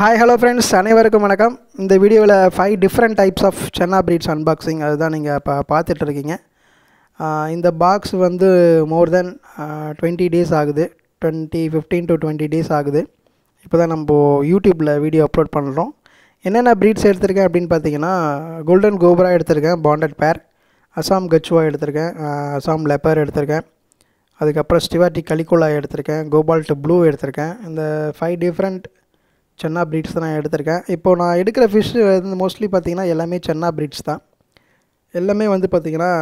hi hello friends அனைவருக்கும் வணக்கம் இந்த வீடியோவில் five different types of Channa breeds unboxing அதுதான் நீங்கள் இப்போ பார்த்துட்ருக்கீங்க இந்த பாக்ஸ் வந்து மோர் தென் டுவெண்ட்டி டேஸ் ஆகுது twenty fifteen to twenty days ஆகுது இப்போ தான் நம்ம யூடியூப்பில் வீடியோ அப்லோட் பண்ணுறோம் என்னென்ன ப்ரீட்ஸ் எடுத்திருக்கேன் அப்படின்னு பார்த்தீங்கன்னா கோல்டன் கோபுரா எடுத்திருக்கேன் பாண்டட் பேர் அசாம் கச்சுவா எடுத்திருக்கேன் அசாம் லெப்பர் எடுத்திருக்கேன் அதுக்கப்புறம் ஸ்டிவாட்டி கலிகோலா எடுத்திருக்கேன் கோபால்ட் ப்ளூ எடுத்திருக்கேன் இந்த ஃபைவ் டிஃப்ரெண்ட் சென்னா ப்ரீட்ஸ் தான் நான் எடுத்திருக்கேன் இப்போது நான் எடுக்கிற ஃபிஷ் வந்து மோஸ்ட்லி பார்த்திங்கன்னா எல்லாமே சென்னா ப்ரீட்ஸ் தான் எல்லாமே வந்து பார்த்திங்கன்னா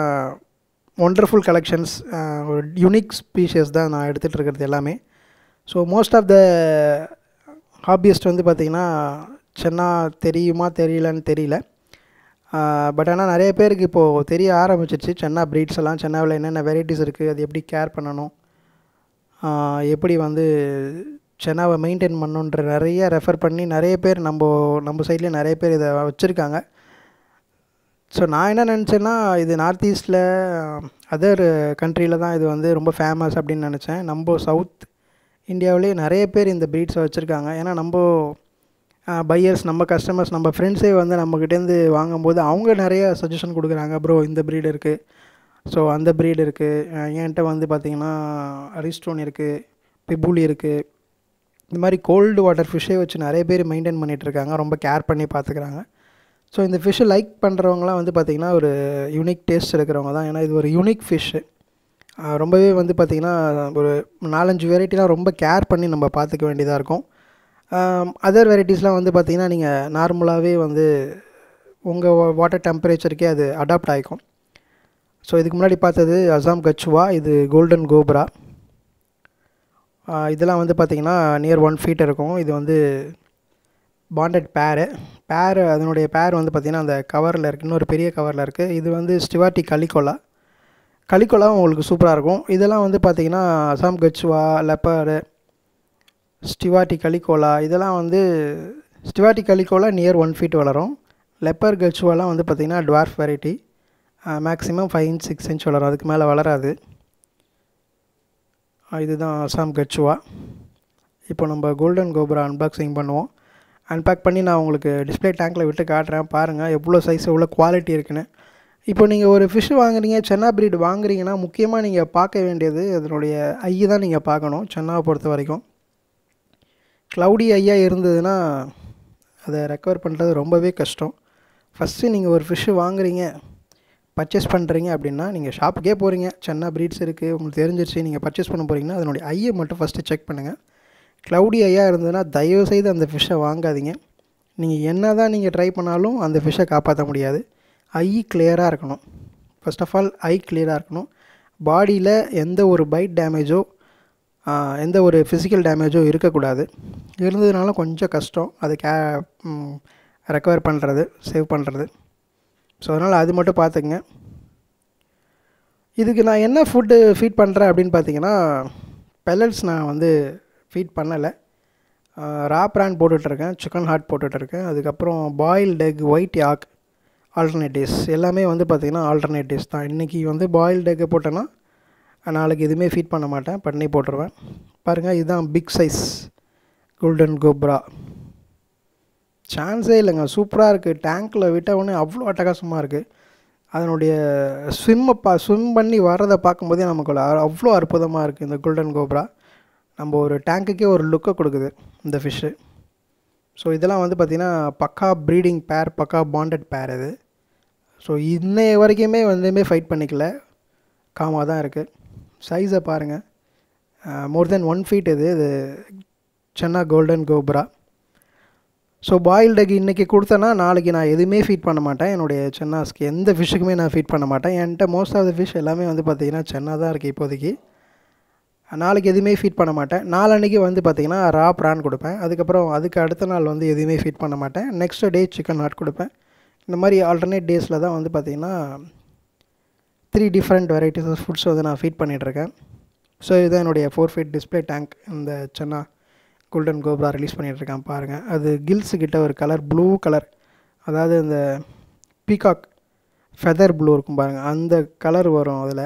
ஒண்டர்ஃபுல் கலெக்ஷன்ஸ் ஒரு யூனிக் ஸ்பீஷஸ் தான் நான் எடுத்துகிட்டு இருக்கிறது எல்லாமே so most of the hobbyist வந்து பார்த்திங்கன்னா சென்னா தெரியுமா தெரியலன்னு தெரியல பட் ஆனால் நிறைய பேருக்கு இப்போது தெரிய ஆரம்பிச்சிருச்சு சென்னா பிரீட்ஸ் எல்லாம் சென்னாவில் என்னென்ன வெரைட்டிஸ் இருக்குது அது எப்படி கேர் பண்ணணும் எப்படி வந்து சென்னாவை மெயின்டைன் பண்ணுன்ற நிறைய ரெஃபர் பண்ணி நிறைய பேர் நம்ம நம்ம சைட்லேயே நிறைய பேர் இதை வச்சுருக்காங்க ஸோ நான் என்ன நினச்சேன்னா இது நார்த் ஈஸ்டில் அதர் கண்ட்ரியில் தான் இது வந்து ரொம்ப ஃபேமஸ் அப்படின்னு நினச்சேன் நம்ம சவுத் இந்தியாவிலேயே நிறைய பேர் இந்த ப்ரீட்ஸை வச்சுருக்காங்க ஏன்னா நம்ம பையர்ஸ் நம்ம கஸ்டமர்ஸ் நம்ம ஃப்ரெண்ட்ஸே வந்து நம்மக்கிட்டேருந்து வாங்கும்போது அவங்க நிறைய சஜஷன் கொடுக்குறாங்க ப்ரோ இந்த ப்ரீடு இருக்குது ஸோ அந்த ப்ரீடு இருக்குது என்கிட்ட வந்து பார்த்திங்கன்னா அரிஸ்டோன் இருக்குது பிபூலி இருக்குது இந்த மாதிரி கோல்டு வாட்டர் ஃபிஷ்ஷே வச்சு நிறைய பேர் மெயின்டைன் இருக்காங்க ரொம்ப கேர் பண்ணி பார்த்துக்கிறாங்க ஸோ இந்த ஃபிஷ்ஷை லைக் பண்ணுறவங்களாம் வந்து பார்த்திங்கன்னா ஒரு யூனிக் டேஸ்ட் இருக்கிறவங்க தான் ஏன்னா இது ஒரு யூனிக் ஃபிஷ்ஷு ரொம்பவே வந்து பார்த்திங்கன்னா ஒரு நாலஞ்சு வெரைட்டிலாம் ரொம்ப கேர் பண்ணி நம்ம பார்த்துக்க வேண்டியதாக இருக்கும் அதர் வெரைட்டிஸ்லாம் வந்து பார்த்திங்கன்னா நீங்கள் நார்மலாகவே வந்து உங்கள் வாட்டர் டெம்பரேச்சருக்கே அது அடாப்ட் ஆகிக்கும் ஸோ இதுக்கு முன்னாடி பார்த்தது அசாம் கச்சுவா இது கோல்டன் கோப்ரா இதெல்லாம் வந்து பார்த்திங்கன்னா நியர் ஒன் ஃபீட் இருக்கும் இது வந்து பாண்டட் பேரு பேர் அதனுடைய பேர் வந்து பார்த்திங்கன்னா அந்த கவரில் இருக்குது இன்னொரு பெரிய கவரில் இருக்குது இது வந்து ஸ்டிவாட்டி கலிக்கோலா கலிகோலாவும் உங்களுக்கு சூப்பராக இருக்கும் இதெல்லாம் வந்து பார்த்திங்கன்னா அசாம் கச்சுவா லெப்பர் ஸ்டிவாட்டி கலிக்கோலா இதெல்லாம் வந்து ஸ்டிவாட்டி கலிகோலா நியர் ஒன் ஃபீட் வளரும் லெப்பர் கச்சுவாலாம் வந்து பார்த்திங்கன்னா dwarf variety maximum five inch six inch வளரும் அதுக்கு மேலே வளராது இதுதான் அசாம் கச்சுவா இப்போ நம்ம கோல்டன் கோபுரா அன்பாக்சிங் பண்ணுவோம் அன்பேக் பண்ணி நான் உங்களுக்கு டிஸ்பிளே டேங்க்கில் விட்டு காட்டுறேன் பாருங்கள் எவ்வளோ சைஸ் எவ்வளோ குவாலிட்டி இருக்குன்னு இப்போ நீங்கள் ஒரு ஃபிஷ் வாங்குறீங்க சென்னா ப்ரீட் வாங்குறீங்கன்னா முக்கியமாக நீங்கள் பார்க்க வேண்டியது அதனுடைய ஐ தான் நீங்கள் பார்க்கணும் சென்னாவை பொறுத்த வரைக்கும் க்ளவுடி ஐயாக இருந்ததுன்னா அதை ரெக்கவர் பண்ணுறது ரொம்பவே கஷ்டம் ஃபஸ்ட்டு நீங்கள் ஒரு ஃபிஷ்ஷு வாங்குறீங்க பர்ச்சேஸ் பண்ணுறீங்க அப்படின்னா நீங்கள் ஷாப்புக்கே போகிறீங்க சென்னா ப்ரீட்ஸ் இருக்குது உங்களுக்கு தெரிஞ்சிருச்சு நீங்கள் பர்ச்சேஸ் பண்ண போகிறீங்கன்னா அதனுடைய ஐயை மட்டும் ஃபஸ்ட்டு செக் பண்ணுங்கள் க்ளவுடி ஐயா இருந்ததுன்னா தயவுசெய்து அந்த ஃபிஷ்ஷை வாங்காதீங்க நீங்கள் என்ன தான் நீங்கள் ட்ரை பண்ணாலும் அந்த ஃபிஷ்ஷை காப்பாற்ற முடியாது ஐ கிளியராக இருக்கணும் ஃபஸ்ட் ஆஃப் ஆல் ஐ கிளியராக இருக்கணும் பாடியில் எந்த ஒரு பைட் டேமேஜோ எந்த ஒரு ஃபிசிக்கல் டேமேஜோ இருக்கக்கூடாது இருந்ததுனால கொஞ்சம் கஷ்டம் அது கே ரெக்கவர் பண்ணுறது சேவ் பண்ணுறது ஸோ அதனால் அது மட்டும் பார்த்துக்குங்க இதுக்கு நான் என்ன ஃபுட்டு ஃபீட் பண்ணுறேன் அப்படின்னு பார்த்தீங்கன்னா பெல்லட்ஸ் நான் வந்து ஃபீட் பண்ணலை ரா பிராண்ட் போட்டுட்ருக்கேன் சிக்கன் ஹாட் போட்டுட்ருக்கேன் அதுக்கப்புறம் boiled egg white yolk alternatives எல்லாமே வந்து பார்த்திங்கன்னா ஆல்டர்னேட்டிவ்ஸ் தான் இன்றைக்கி வந்து பாயில்டு எக்கை போட்டேன்னா நாளைக்கு எதுவுமே ஃபீட் பண்ண மாட்டேன் பண்ணி போட்டுருவேன் பாருங்கள் இதுதான் பிக் சைஸ் கோல்டன் கோப்ரா சான்ஸே இல்லைங்க சூப்பராக இருக்குது டேங்க்கில் விட்ட உடனே அவ்வளோ அட்டகாசமாக இருக்குது அதனுடைய ஸ்விம்மை பா ஸ்விம் பண்ணி வர்றதை பார்க்கும்போதே நமக்கு அவ்வளோ அற்புதமாக இருக்குது இந்த கோல்டன் கோப்ரா நம்ம ஒரு டேங்க்குக்கே ஒரு லுக்கை கொடுக்குது இந்த ஃபிஷ்ஷு ஸோ இதெல்லாம் வந்து பார்த்திங்கன்னா பக்கா ப்ரீடிங் பேர் பக்கா பாண்டட் பேர் இது ஸோ இன்னைய வரைக்குமே வந்துமே ஃபைட் பண்ணிக்கல காமாக தான் இருக்குது சைஸை பாருங்கள் மோர் தென் ஒன் ஃபீட் இது இது Channa golden cobra so boiled egg இன்றைக்கி கொடுத்தேன்னா நாளைக்கு நான் எதுவுமே ஃபீட் பண்ண மாட்டேன் என்னுடைய சென்னாஸ்க்கு எந்த ஃபிஷ்ஷுக்குமே நான் ஃபீட் பண்ண மாட்டேன் என்கிட்ட மோஸ்ட் ஆஃப் த ஃபிஷ் எல்லாமே வந்து பார்த்திங்கன்னா சென்னா தான் இருக்குது இப்போதைக்கு நாளைக்கு எதுவுமே ஃபீட் பண்ண மாட்டேன் நாளன்னைக்கு வந்து பார்த்திங்கன்னா ரா ப்ரான் கொடுப்பேன் அதுக்கப்புறம் அதுக்கு அடுத்த நாள் வந்து எதுவுமே ஃபீட் பண்ண மாட்டேன் நெக்ஸ்ட் டே சிக்கன் ஹாட் கொடுப்பேன் இந்த மாதிரி ஆல்டர்னேட் டேஸில் தான் வந்து பார்த்திங்கன்னா three different varieties of foods வந்து நான் ஃபீட் பண்ணிகிட்ருக்கேன் ஸோ இதுதான் என்னுடைய ஃபோர் ஃபீட் டிஸ்பிளே டேங்க் இந்த சென்னா கோல்டன் கோப்ரா ரிலீஸ் பண்ணிகிட்ருக்கான் பாருங்கள் அது கில்ஸு கிட்ட ஒரு கலர் ப்ளூ கலர் அதாவது இந்த பீகாக் ஃபெதர் ப்ளூ இருக்கும் பாருங்கள் அந்த கலர் வரும் அதில்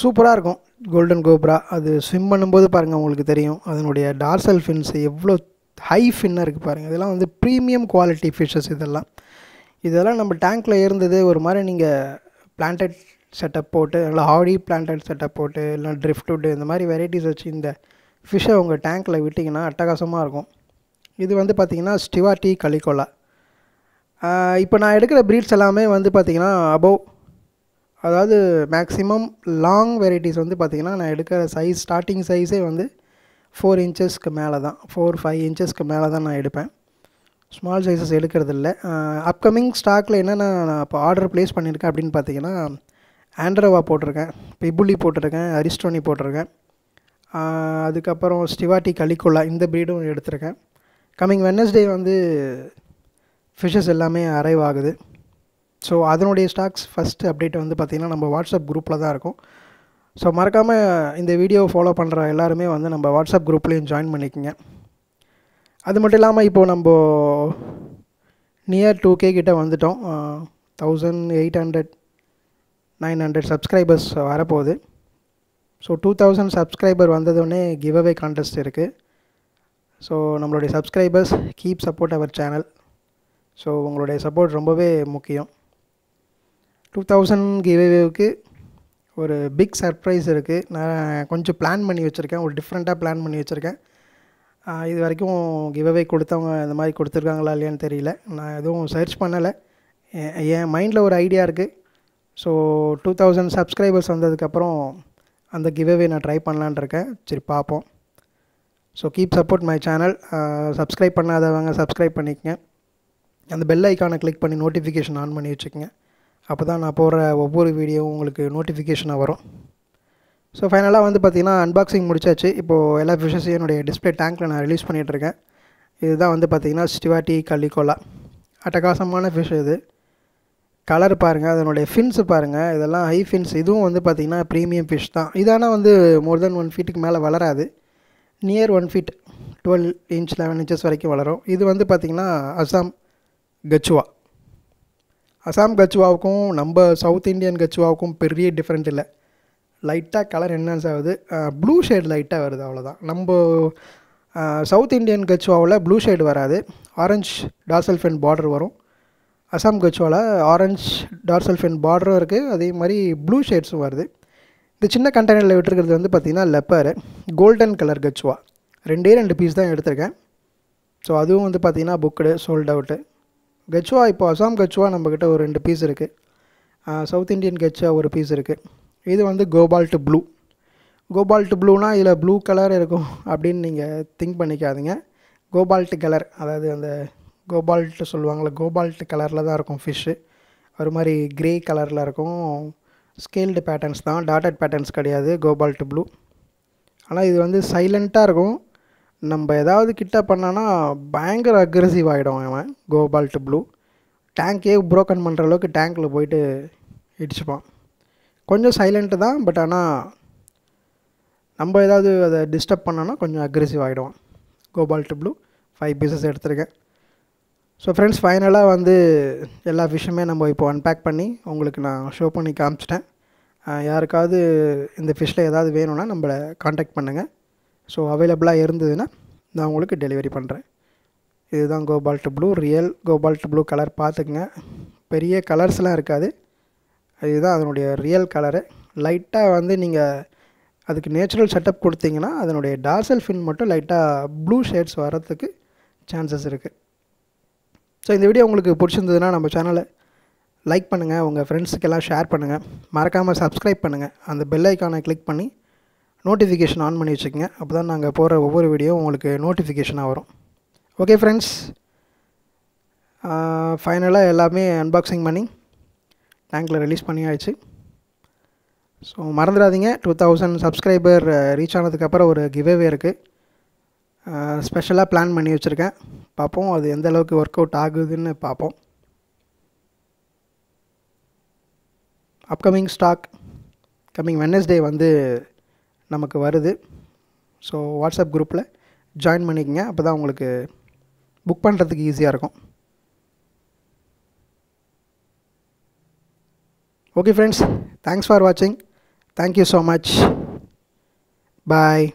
சூப்பராக இருக்கும் கோல்டன் கோப்ரா அது ஸ்விம் பண்ணும்போது பாருங்கள் உங்களுக்கு தெரியும் அதனுடைய டார்சல் ஃபின்ஸ் எவ்வளோ ஹை ஃபின்னாக இருக்குது பாருங்கள் இதெல்லாம் வந்து ப்ரீமியம் குவாலிட்டி ஃபிஷஸ் இதெல்லாம் இதெல்லாம் நம்ம டேங்க்கில் இருந்தது ஒரு மாதிரி நீங்கள் பிளான்ட் செட்டப் போட்டு இல்லை ஹாடி பிளான்டட் செட்டப் போட்டு இல்லை ட்ரிஃப்ட்வுட்டு இந்த மாதிரி வெரைட்டிஸ் வச்சு இந்த ஃபிஷ்ஷை உங்கள் டேங்க்கில் விட்டிங்கன்னா அட்டகாசமாக இருக்கும் இது வந்து பார்த்திங்கன்னா ஸ்டிவா டீ கலிகோலா இப்போ நான் எடுக்கிற ப்ரீட்ஸ் எல்லாமே வந்து பார்த்திங்கன்னா அபவ் அதாவது மேக்ஸிமம் லாங் வெரைட்டிஸ் வந்து பார்த்திங்கன்னா நான் எடுக்கிற சைஸ் ஸ்டார்டிங் சைஸே வந்து ஃபோர் இன்ச்சஸ்க்கு மேலே தான் ஃபோர் ஃபைவ் இன்ச்சஸ்க்கு மேலே தான் நான் எடுப்பேன் ஸ்மால் சைஸஸ் எடுக்கிறது இல்லை அப்கமிங் ஸ்டாக்கில் என்னென்ன நான் இப்போ ஆர்டர் ப்ளேஸ் பண்ணியிருக்கேன் அப்படின்னு பார்த்தீங்கன்னா ஆண்ட்ரவா போட்டிருக்கேன் பிபுலி போட்டிருக்கேன் அரிஸ்டோனி போட்டிருக்கேன் அதுக்கப்புறம் ஸ்டிவாட்டி கலிகோலா இந்த ப்ரீடும் எடுத்திருக்கேன் கம்மிங் வெட்னஸ்டே வந்து ஃபிஷஸ் எல்லாமே அரைவ் ஆகுது ஸோ அதனுடைய ஸ்டாக்ஸ் ஃபஸ்ட்டு அப்டேட் வந்து பார்த்திங்கன்னா நம்ம வாட்ஸ்அப் குரூப்பில் தான் இருக்கும் ஸோ மறக்காமல் இந்த வீடியோவை ஃபாலோ பண்ணுற எல்லாருமே வந்து நம்ம வாட்ஸ்அப் குரூப்லேயும் ஜாயின் பண்ணிக்கோங்க அது மட்டும் இல்லாமல் இப்போது நம்ம நியர் டூ கே கிட்டே வந்துட்டோம் thousand eight hundred nine hundred subscribers வரப்போகுது ஸோ டூ தௌசண்ட் சப்ஸ்கிரைபர் வந்ததுடனே கிவ் அவே கான்டெஸ்ட் இருக்குது ஸோ நம்மளுடைய subscribers keep support our channel so உங்களுடைய சப்போர்ட் ரொம்பவே முக்கியம் டூ தௌசண்ட் கிவ்வேவுக்கு ஒரு பிக் சர்ப்ரைஸ் இருக்குது நான் கொஞ்சம் பிளான் பண்ணி வச்சுருக்கேன் ஒரு டிஃப்ரெண்ட்டாக பிளான் பண்ணி வச்சுருக்கேன் இது வரைக்கும் கிவ்அவே கொடுத்தவங்க இந்த மாதிரி கொடுத்துருக்காங்களா இல்லையான்னு தெரியல நான் எதுவும் சர்ச் பண்ணலை என் மைண்டில் ஒரு ஐடியா இருக்குது ஸோ டூ தௌசண்ட் சப்ஸ்கிரைபர்ஸ் வந்ததுக்கப்புறம் அந்த கிவ்அவே நான் ட்ரை பண்ணலான்ட்ருக்கேன் இருக்கேன் சரி பார்ப்போம் so keep support my channel subscribe பண்ணாதவங்க சப்ஸ்கிரைப் பண்ணிக்கங்க அந்த பெல் ஐக்கானை கிளிக் பண்ணி நோட்டிஃபிகேஷன் ஆன் பண்ணி வச்சுக்கோங்க அப்போ தான் நான் போடுற ஒவ்வொரு வீடியோவும் உங்களுக்கு நோட்டிஃபிகேஷனாக வரும் ஸோ ஃபைனலாக வந்து பார்த்திங்கன்னா அன்பாக்சிங் முடிச்சாச்சு இப்போது எல்லா ஃபிஷஸையும் என்னுடைய டிஸ்பிளே டேங்க்கில் நான் ரிலீஸ் பண்ணிகிட்ருக்கேன் இதுதான் வந்து பார்த்திங்கன்னா ஸ்டிவாட்டி கள்ளிக்கோலா அட்டகாசமான ஃபிஷ் இது கலர் பாருங்கள் அதனுடைய ஃபின்ஸு பாருங்கள் இதெல்லாம் ஹை ஃபின்ஸ் இதுவும் வந்து பார்த்திங்கன்னா ப்ரீமியம் ஃபிஷ் தான் இதானால் வந்து மோர் தென் ஒன் ஃபீட்டுக்கு மேலே வளராது near one feet twelve inch eleven inches வரைக்கும் வளரும் இது வந்து பார்த்திங்கன்னா அசாம் கச்சுவா அசாம் கச்சுவாவுக்கும் நம்ம சவுத் இந்தியன் கச்சுவாவுக்கும் பெரிய டிஃப்ரெண்ட் இல்லை லைட்டாக கலர் என்ஹான்ஸ் ஆகுது ப்ளூ ஷேட் லைட்டாக வருது அவ்வளோதான் நம்ம சவுத் இந்தியன் கச்சுவாவில் ப்ளூ ஷேடு வராது ஆரஞ்ச் டாசல்ஃபென் பார்டர் வரும் அசாம் கச்சுவால ஆரஞ்ச் டார்சல் ஃபென் பார்டரும் இருக்குது அதே மாதிரி ப்ளூ ஷேட்ஸும் வருது இந்த சின்ன கண்டெய்னரில் விட்டுருக்கிறது வந்து பார்த்திங்கன்னா லெப்பர் கோல்டன் கலர் கச்சுவா ரெண்டே ரெண்டு பீஸ் தான் எடுத்திருக்கேன் ஸோ அதுவும் வந்து பார்த்திங்கன்னா புக்குடு சோல்ட் அவுட்டு கச்சுவா இப்போ அசாம் கச்சுவா நம்மக்கிட்ட ஒரு ரெண்டு பீஸ் இருக்குது சவுத் இண்டியன் கச்சுவா ஒரு பீஸ் இருக்குது இது வந்து கோபால்ட் ப்ளூ கோபால்ட் ப்ளூனால் இதில் ப்ளூ கலர் இருக்கும் அப்படின்னு நீங்கள் திங்க் பண்ணிக்காதீங்க கோபால்ட் கலர் அதாவது அந்த கோபால்ட்டு சொல்லுவாங்களே கோபால்ட்டு கலரில் தான் இருக்கும் ஃபிஷ்ஷு ஒரு மாதிரி க்ரே கலரில் இருக்கும் ஸ்கேல்டு பேட்டர்ன்ஸ் தான் டாட்டட் பேட்டர்ன்ஸ் கிடையாது கோபால்ட்டு ப்ளூ ஆனால் இது வந்து சைலண்ட்டாக இருக்கும் நம்ம ஏதாவது கிட்ட பண்ணான்னா பயங்கர அக்ரெசிவ் ஆகிடும் அவன் கோபால்ட்டு ப்ளூ டேங்கே ப்ரோக்கன் பண்ணுற அளவுக்கு டேங்க்கில் போயிட்டு இடிச்சுப்பான் கொஞ்சம் சைலண்ட்டு தான் பட் ஆனால் நம்ம ஏதாவது அதை டிஸ்டர்ப் பண்ணோன்னா கொஞ்சம் அக்ரெசிவ் ஆகிடுவான் கோபால்ட்டு ப்ளூ ஃபைவ் பீசஸ் எடுத்திருக்கேன் ஸோ ஃப்ரெண்ட்ஸ் ஃபைனலாக வந்து எல்லா ஃபிஷ்ஷுமே நம்ம இப்போ அன்பேக் பண்ணி உங்களுக்கு நான் ஷோ பண்ணி காமிச்சிட்டேன் யாருக்காவது இந்த ஃபிஷ்ஷில் ஏதாவது வேணும்னா நம்மளை காண்டாக்ட் பண்ணுங்கள் ஸோ அவைலபிளாக இருந்ததுன்னா நான் உங்களுக்கு டெலிவரி பண்ணுறேன் இதுதான் cobalt blue real cobalt blue colour பார்த்துக்குங்க பெரிய கலர்ஸ்லாம் இருக்காது இதுதான் அதனுடைய ரியல் கலரு லைட்டாக வந்து நீங்கள் அதுக்கு நேச்சுரல் செட்டப் கொடுத்தீங்கன்னா அதனுடைய டார்சல் ஃபின் மட்டும் லைட்டாக ப்ளூ ஷேட்ஸ் வர்றதுக்கு சான்சஸ் இருக்குது ஸோ இந்த வீடியோ உங்களுக்கு பிடிச்சிருந்ததுன்னா நம்ம சேனலை லைக் பண்ணுங்கள் உங்கள் ஃப்ரெண்ட்ஸுக்கெல்லாம் ஷேர் பண்ணுங்கள் மறக்காமல் சப்ஸ்கிரைப் பண்ணுங்கள் அந்த பெல் ஐக்கானை கிளிக் பண்ணி நோட்டிஃபிகேஷன் ஆன் பண்ணி வச்சுக்கோங்க அப்போ தான் நாங்கள் போகிற ஒவ்வொரு வீடியோ உங்களுக்கு நோட்டிஃபிகேஷனாக வரும் ஓகே ஃப்ரெண்ட்ஸ் ஃபைனலாக எல்லாமே அன்பாக்சிங் பண்ணி டேங்கில் ரிலீஸ் பண்ணியாச்சு ஸோ மறந்துடாதீங்க டூ தௌசண்ட் சப்ஸ்கிரைபர் ரீச் ஆனதுக்கப்புறம் ஒரு கிவ்வே இருக்குது ஸ்பெஷலாக பிளான் பண்ணி வச்சுருக்கேன் பார்ப்போம் அது எந்த அளவுக்கு ஒர்க் அவுட் ஆகுதுன்னு பார்ப்போம் அப்கமிங் ஸ்டாக் கம்மிங் வெனஸ்டே வந்து நமக்கு வருது ஸோ வாட்ஸ்அப் குரூப்பில் ஜாயின் பண்ணிக்கங்க அப்போ தான் உங்களுக்கு புக் பண்ணுறதுக்கு ஈஸியாக இருக்கும் ஓகே ஃப்ரெண்ட்ஸ் தேங்க்ஸ் ஃபார் வாட்சிங் தேங்க்யூ ஸோ மச் பாய்